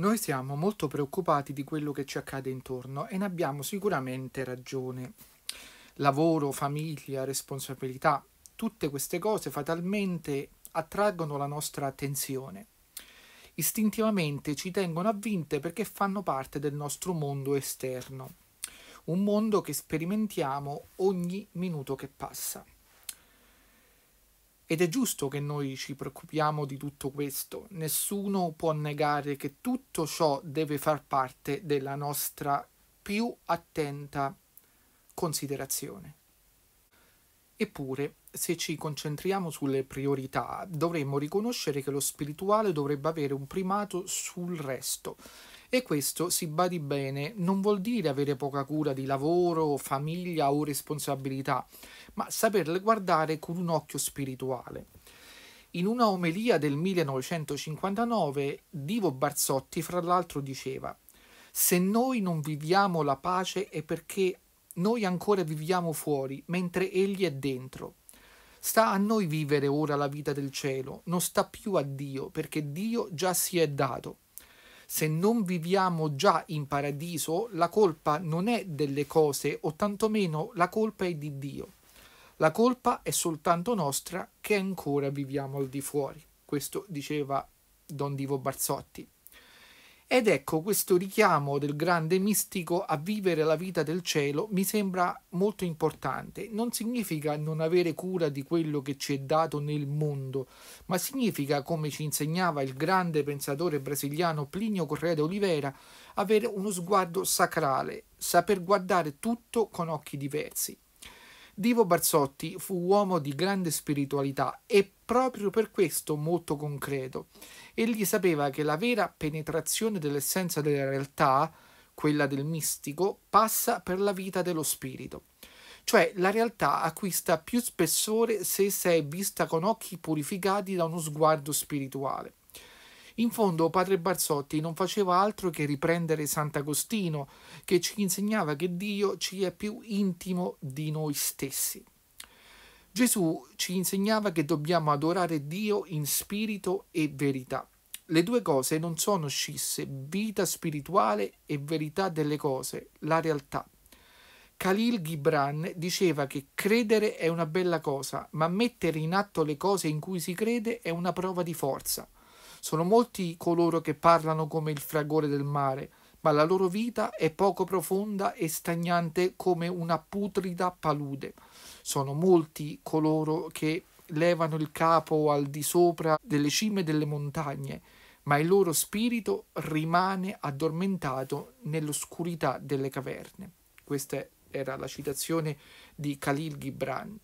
Noi siamo molto preoccupati di quello che ci accade intorno e ne abbiamo sicuramente ragione. Lavoro, famiglia, responsabilità, tutte queste cose fatalmente attraggono la nostra attenzione. Istintivamente ci tengono avvinte perché fanno parte del nostro mondo esterno, un mondo che sperimentiamo ogni minuto che passa. Ed è giusto che noi ci preoccupiamo di tutto questo, nessuno può negare che tutto ciò deve far parte della nostra più attenta considerazione. Eppure, se ci concentriamo sulle priorità, dovremmo riconoscere che lo spirituale dovrebbe avere un primato sul resto e questo, si badi bene, non vuol dire avere poca cura di lavoro, famiglia o responsabilità, ma saperle guardare con un occhio spirituale. In una omelia del 1959, Divo Barzotti, fra l'altro, diceva se noi non viviamo la pace è perché noi ancora viviamo fuori, mentre egli è dentro. Sta a noi vivere ora la vita del cielo, non sta più a Dio, perché Dio già si è dato se non viviamo già in paradiso, la colpa non è delle cose o tantomeno la colpa è di Dio. La colpa è soltanto nostra che ancora viviamo al di fuori. Questo diceva Don Divo Barzotti. Ed ecco questo richiamo del grande mistico a vivere la vita del cielo mi sembra molto importante. Non significa non avere cura di quello che ci è dato nel mondo, ma significa, come ci insegnava il grande pensatore brasiliano Plinio Correa de Oliveira, avere uno sguardo sacrale, saper guardare tutto con occhi diversi. Divo Barzotti fu uomo di grande spiritualità e proprio per questo molto concreto. Egli sapeva che la vera penetrazione dell'essenza della realtà, quella del mistico, passa per la vita dello spirito. Cioè la realtà acquista più spessore se essa è vista con occhi purificati da uno sguardo spirituale. In fondo padre Barzotti non faceva altro che riprendere Sant'Agostino, che ci insegnava che Dio ci è più intimo di noi stessi. Gesù ci insegnava che dobbiamo adorare Dio in spirito e verità. Le due cose non sono scisse, vita spirituale e verità delle cose, la realtà. Khalil Gibran diceva che credere è una bella cosa, ma mettere in atto le cose in cui si crede è una prova di forza. Sono molti coloro che parlano come il fragore del mare, ma la loro vita è poco profonda e stagnante come una putrida palude. Sono molti coloro che levano il capo al di sopra delle cime delle montagne, ma il loro spirito rimane addormentato nell'oscurità delle caverne. Questa era la citazione di Khalil Gibran.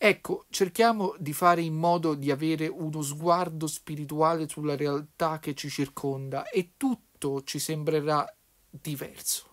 Ecco, cerchiamo di fare in modo di avere uno sguardo spirituale sulla realtà che ci circonda e tutto ci sembrerà diverso.